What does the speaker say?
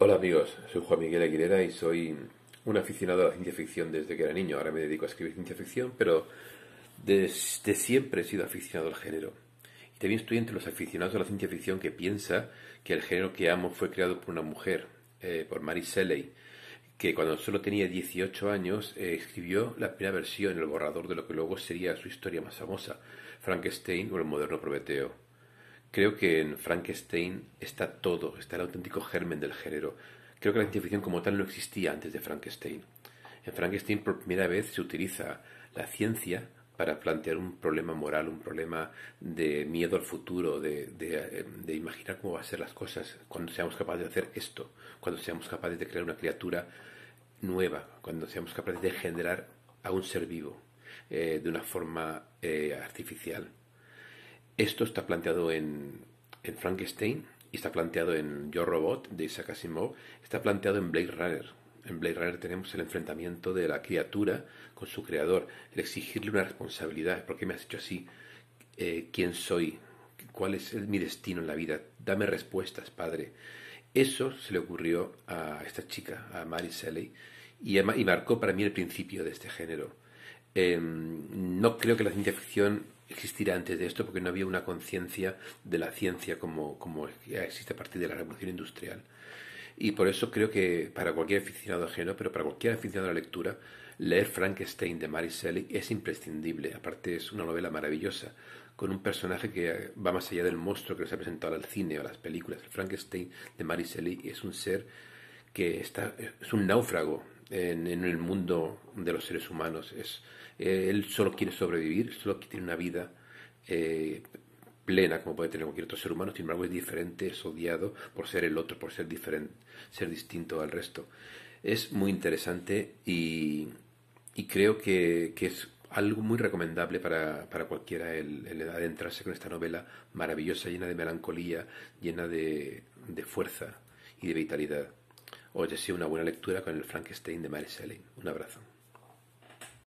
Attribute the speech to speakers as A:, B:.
A: Hola amigos, soy Juan Miguel Aguilera y soy un aficionado a la ciencia ficción desde que era niño. Ahora me dedico a escribir ciencia ficción, pero desde siempre he sido aficionado al género. Y también estoy entre los aficionados a la ciencia ficción que piensa que el género que amo fue creado por una mujer, eh, por Mary Shelley, que cuando solo tenía 18 años eh, escribió la primera versión, el borrador de lo que luego sería su historia más famosa, Frankenstein o el moderno Prometeo. Creo que en Frankenstein está todo, está el auténtico germen del género. Creo que la ciencia ficción como tal no existía antes de Frankenstein. En Frankenstein por primera vez se utiliza la ciencia para plantear un problema moral, un problema de miedo al futuro, de, imaginar cómo van a ser las cosas cuando seamos capaces de hacer esto, cuando seamos capaces de crear una criatura nueva, cuando seamos capaces de generar a un ser vivo eh, de una forma eh, artificial. Esto está planteado en, Frankenstein y está planteado en Yo Robot de Isaac Asimov, está planteado en Blade Runner. En Blade Runner tenemos el enfrentamiento de la criatura con su creador, el exigirle una responsabilidad. ¿Por qué me has hecho así? Eh, ¿Quién soy? ¿Cuál es mi destino en la vida? Dame respuestas, padre. Eso se le ocurrió a esta chica, a Mary Shelley, y, y marcó para mí el principio de este género Em, no creo que la ciencia ficción existiera antes de esto porque no había una conciencia de la ciencia como, como existe a partir de la revolución industrial. Y por eso creo que para cualquier aficionado ajeno, pero para cualquier aficionado a la lectura, leer Frankenstein de Mary Shelley es imprescindible. Aparte es una novela maravillosa, con un personaje que va más allá del monstruo que se ha presentado al cine o a las películas. Frankenstein de Mary Shelley es un ser que está, es un náufrago en, el mundo de los seres humanos. Es, eh, él solo quiere sobrevivir, solo quiere una vida eh, plena como puede tener cualquier otro ser humano, sin embargo es diferente, es odiado por ser el otro, por ser diferente, ser distinto al resto. Es muy interesante y, creo que, es algo muy recomendable para, para cualquiera el, el, adentrarse con esta novela maravillosa, llena de melancolía, llena de fuerza y de vitalidad. Oye deseo una buena lectura con el Frankenstein de Mary Shelley. Un abrazo.